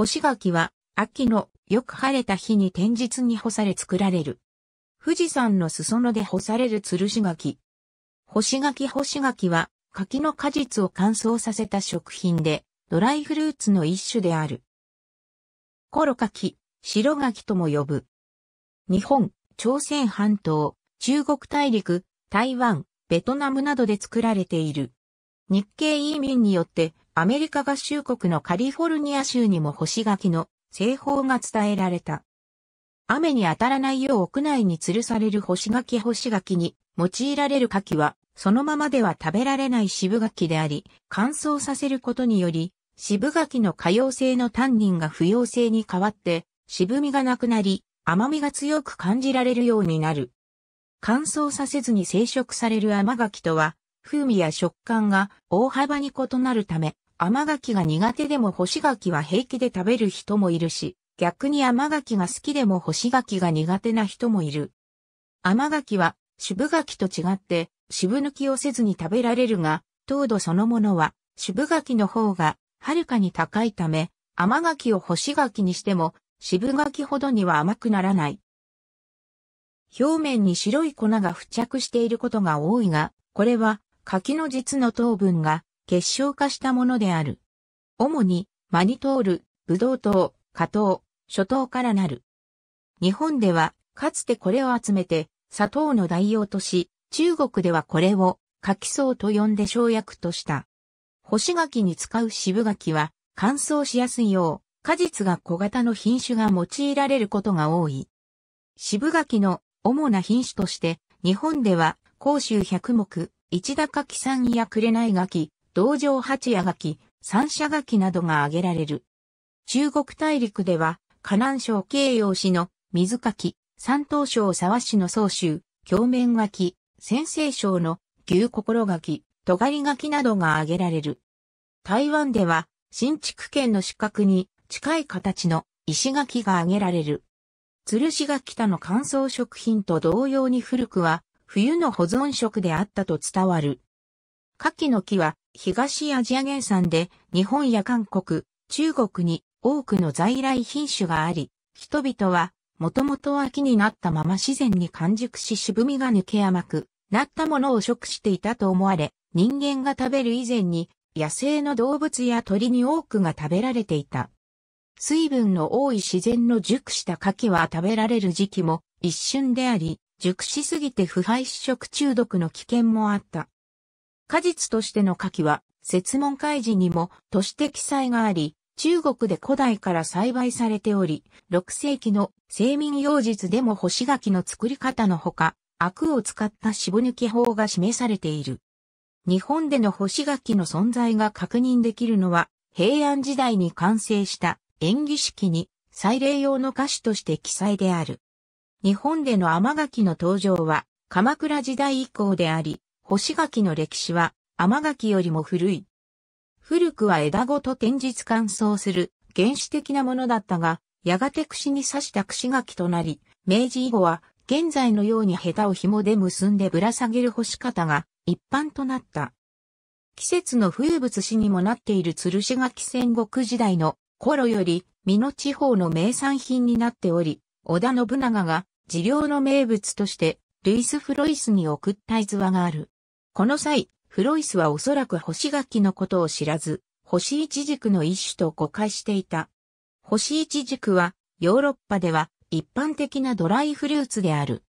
干し柿は、秋のよく晴れた日に天日に干され作られる。富士山の裾野で干される吊るし柿。干し柿干し柿は、柿の果実を乾燥させた食品で、ドライフルーツの一種である。コロ柿、白柿とも呼ぶ。日本、朝鮮半島、中国大陸、台湾、ベトナムなどで作られている。日系移民によってアメリカ合衆国のカリフォルニア州にも干し柿の製法が伝えられた。雨に当たらないよう屋内に吊るされる干し柿干し柿に用いられる柿は、そのままでは食べられない渋柿であり、乾燥させることにより、渋柿の可用性のタンニンが不要性に変わって、渋みがなくなり、甘みが強く感じられるようになる。乾燥させずに生食される甘柿とは、風味や食感が大幅に異なるため、甘柿が苦手でも干し柿は平気で食べる人もいるし、逆に甘柿が好きでも干し柿が苦手な人もいる。甘柿は、渋柿と違って、渋抜きをせずに食べられるが、糖度そのものは、渋柿の方が、はるかに高いため、甘柿を干し柿にしても、渋柿ほどには甘くならない。表面に白い粉が付着していることが多いが、これは柿の実の糖分が結晶化したものである。主に、マニトール、ブドウ糖、果糖、諸糖からなる。日本では、かつてこれを集めて、砂糖の代用とし、中国ではこれを、柿草と呼んで生薬とした。干し柿に使う渋柿は、乾燥しやすいよう、果実が小型の品種が用いられることが多い。渋柿の主な品種として、日本では、甲州百目、一田柿さや紅柿、道場八夜垣、三社垣などが挙げられる。中国大陸では、河南省慶陽市の水垣、山東省沢市の総州、鏡面垣、先西省の牛心垣、尖狩垣などが挙げられる。台湾では、新築圏の四角に近い形の石垣が挙げられる。吊るしが北の乾燥食品と同様に古くは、冬の保存食であったと伝わる。柿の木は東アジア原産で日本や韓国、中国に多くの在来品種があり、人々はもともと秋になったまま自然に完熟し渋みが抜け甘くなったものを食していたと思われ、人間が食べる以前に野生の動物や鳥に多くが食べられていた。水分の多い自然の熟した牡蠣は食べられる時期も一瞬であり、熟しすぎて腐敗死食中毒の危険もあった。果実としての牡蠣は、説問開示にもとして記載があり、中国で古代から栽培されており、6世紀の生民用術でも干し柿の作り方のほか、悪を使った渋抜き法が示されている。日本での干し柿の存在が確認できるのは、平安時代に完成した演技式に祭礼用の歌詞として記載である。日本での甘柿の登場は、鎌倉時代以降であり、干し柿の歴史は甘柿よりも古い。古くは枝ごと展示乾燥する原始的なものだったが、やがて串に刺した串柿となり、明治以後は現在のようにヘタを紐で結んでぶら下げる干し方が一般となった。季節の風物詩にもなっている吊るし柿戦国時代の頃より、美濃地方の名産品になっており、織田信長が治療の名物として、ルイス・フロイスに送った逸話がある。この際、フロイスはおそらく星垣のことを知らず、星一軸の一種と誤解していた。星一軸は、ヨーロッパでは一般的なドライフルーツである。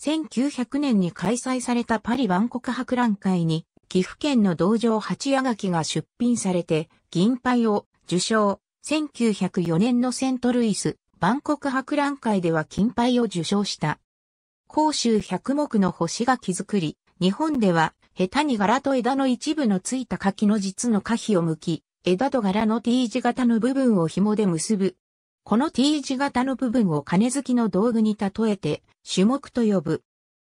1900年に開催されたパリ万国博覧会に、岐阜県の道場八夜垣が出品されて、銀杯を受賞。1904年のセントルイス、万国博覧会では金杯を受賞した。甲州百目の星垣作り、日本では、下手に柄と枝の一部のついた柿の実の花皮を剥き、枝と柄の T 字型の部分を紐で結ぶ。この T 字型の部分を金付きの道具に例えて、種目と呼ぶ。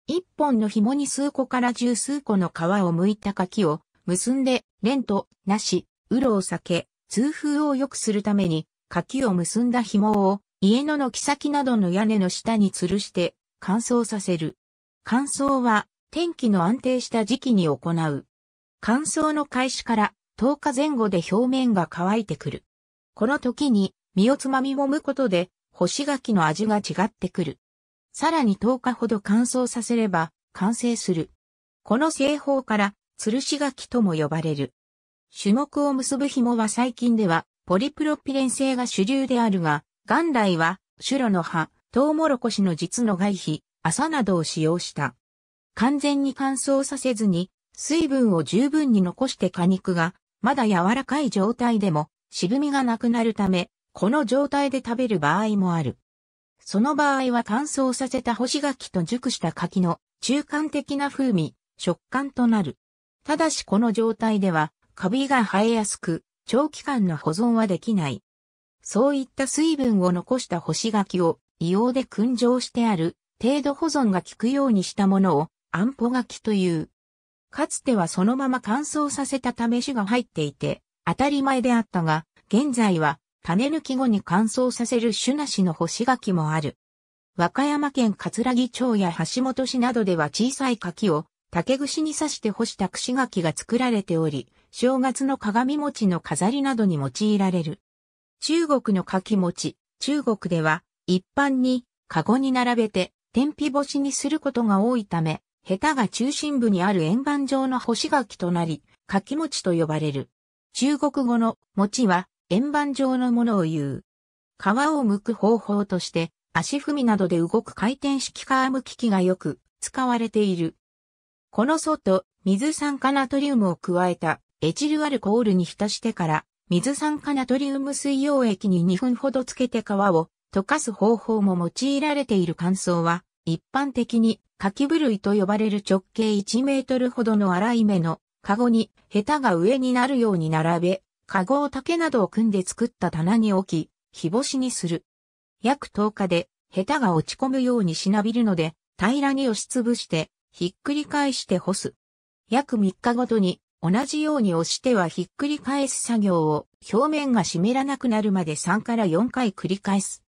一本の紐に数個から十数個の皮を剥いた柿を結んで、レント、なし、うろを避け、通風を良くするために、柿を結んだ紐を家の軒先などの屋根の下に吊るして乾燥させる。乾燥は天気の安定した時期に行う。乾燥の開始から10日前後で表面が乾いてくる。この時に身をつまみ揉むことで干し柿の味が違ってくる。さらに10日ほど乾燥させれば完成する。この製法から吊るし柿とも呼ばれる。種目を結ぶ紐は最近ではポリプロピレン製が主流であるが、元来は、シュロの葉、トウモロコシの実の外皮、麻などを使用した。完全に乾燥させずに、水分を十分に残して果肉が、まだ柔らかい状態でも、渋みがなくなるため、この状態で食べる場合もある。その場合は乾燥させた干し柿と熟した柿の中間的な風味、食感となる。ただしこの状態では、カビが生えやすく、長期間の保存はできない。そういった水分を残した干し柿を、硫黄で燻蒸してある、程度保存が効くようにしたものを、あんぽ柿という。かつてはそのまま乾燥させた試しが入っていて、当たり前であったが、現在は種抜き後に乾燥させる種なしの干し柿もある。和歌山県桂木町や橋本市などでは小さい柿を竹串に刺して干した串柿が作られており、正月の鏡餅の飾りなどに用いられる。中国の柿餅、中国では一般にカゴに並べて天日干しにすることが多いため、ヘタが中心部にある円盤状の干し柿となり、柿餅と呼ばれる。中国語の餅は円盤状のものを言う。皮を剥く方法として、足踏みなどで動く回転式皮剥き機がよく使われている。この素と水酸化ナトリウムを加えたエチルアルコールに浸してから水酸化ナトリウム水溶液に2分ほどつけて皮を溶かす方法も用いられている乾燥は一般的に柿部類と呼ばれる直径1メートルほどの荒い目の、カゴに、ヘタが上になるように並べ、カゴを竹などを組んで作った棚に置き、日干しにする。約10日で、ヘタが落ち込むようにしなびるので、平らに押しつぶして、ひっくり返して干す。約3日ごとに、同じように押してはひっくり返す作業を、表面が湿らなくなるまで3から4回繰り返す。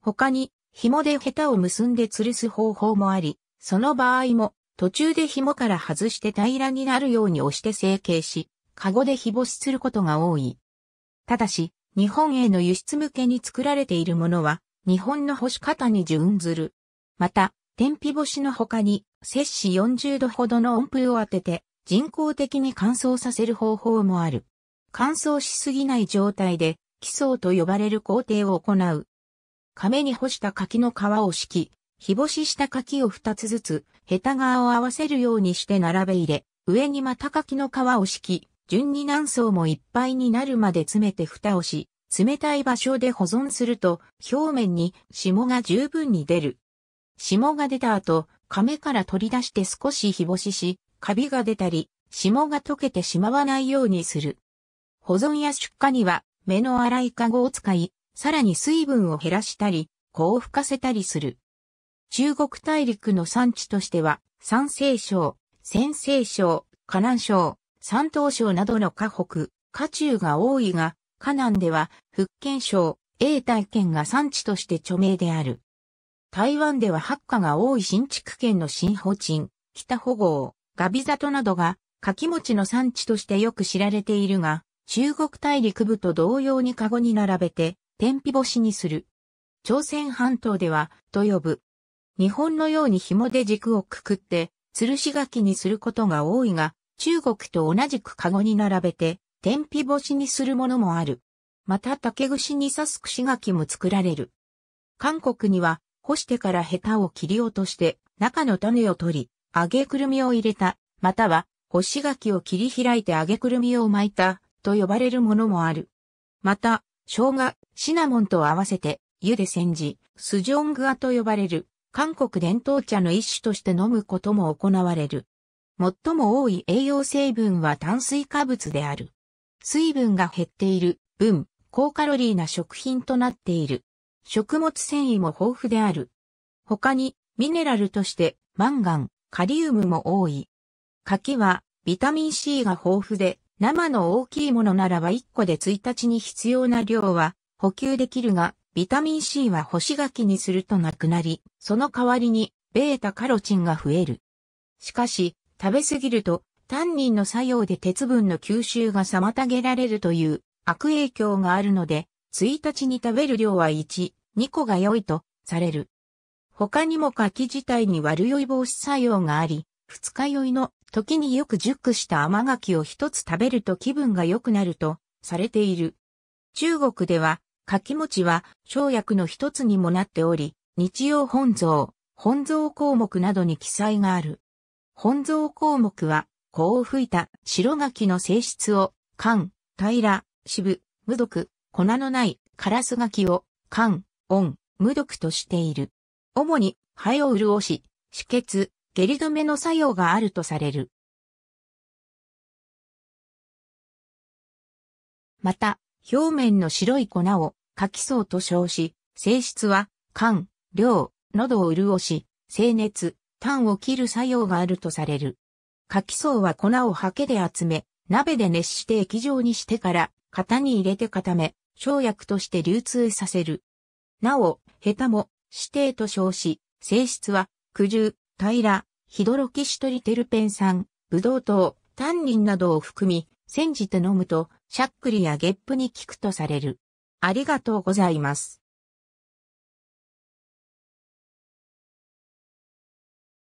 他に、紐でヘタを結んで吊るす方法もあり、その場合も、途中で紐から外して平らになるように押して成形し、カゴで日干しすることが多い。ただし、日本への輸出向けに作られているものは、日本の干し方に準ずる。また、天日干しの他に、摂氏40度ほどの温風を当てて、人工的に乾燥させる方法もある。乾燥しすぎない状態で、基礎と呼ばれる工程を行う。亀に干した柿の皮を敷き、日干しした柿を二つずつ、ヘタ側を合わせるようにして並べ入れ、上にまた柿の皮を敷き、順に何層もいっぱいになるまで詰めて蓋をし、冷たい場所で保存すると、表面に霜が十分に出る。霜が出た後、亀から取り出して少し日干しし、カビが出たり、霜が溶けてしまわないようにする。保存や出荷には、目の洗いカゴを使い、さらに水分を減らしたり、子を吹かせたりする。中国大陸の産地としては、山西省、泉西省、河南省、山東省などの河北、河中が多いが、河南では福建省、永代県が産地として著名である。台湾では白花が多い新築県の新保鎮、北保郷、ガビ里などが、柿餅の産地としてよく知られているが、中国大陸部と同様にカゴに並べて、天日干しにする。朝鮮半島では、と呼ぶ。日本のように紐で軸をくくって、吊るし柿にすることが多いが、中国と同じくカゴに並べて、天日干しにするものもある。また竹串に刺す串柿も作られる。韓国には、干してからヘタを切り落として、中の種を取り、揚げくるみを入れた、または、干し柿を切り開いて揚げくるみを巻いた、と呼ばれるものもある。また、生姜、シナモンと合わせて、湯で煎じ、スジョングアと呼ばれる。韓国伝統茶の一種として飲むことも行われる。最も多い栄養成分は炭水化物である。水分が減っている分、高カロリーな食品となっている。食物繊維も豊富である。他に、ミネラルとしてマンガン、カリウムも多い。柿は、ビタミン C が豊富で、生の大きいものならば1個で1日に必要な量は補給できるが、ビタミン C は干し柿にするとなくなり、その代わりに、ベータカロチンが増える。しかし、食べすぎると、タンニンの作用で鉄分の吸収が妨げられるという悪影響があるので、1日に食べる量は1、2個が良いとされる。他にも柿自体に悪酔い防止作用があり、二日酔いの時によく熟した甘柿を一つ食べると気分が良くなるとされている。中国では柿餅は生薬の一つにもなっており、日曜本草、本草項目などに記載がある。本草項目は、香を吹いた白柿の性質を、缶、平、渋、無毒、粉のないカラス柿を、缶、温、無毒としている。主に、肺を潤し、止血、下痢止めの作用があるとされる。また、表面の白い粉を花気層と称し、性質は、肝、量、喉を潤し、清熱、炭を切る作用があるとされる。花気層は粉をハケで集め、鍋で熱して液状にしてから、型に入れて固め、生薬として流通させる。なお、ヘタも、指定と称し、性質は、苦渋、平、ヒドロキシトリテルペン酸、ブドウ糖、タンニンなどを含み、煎じて飲むと、しゃっくりやゲップに効くとされる。ありがとうございます。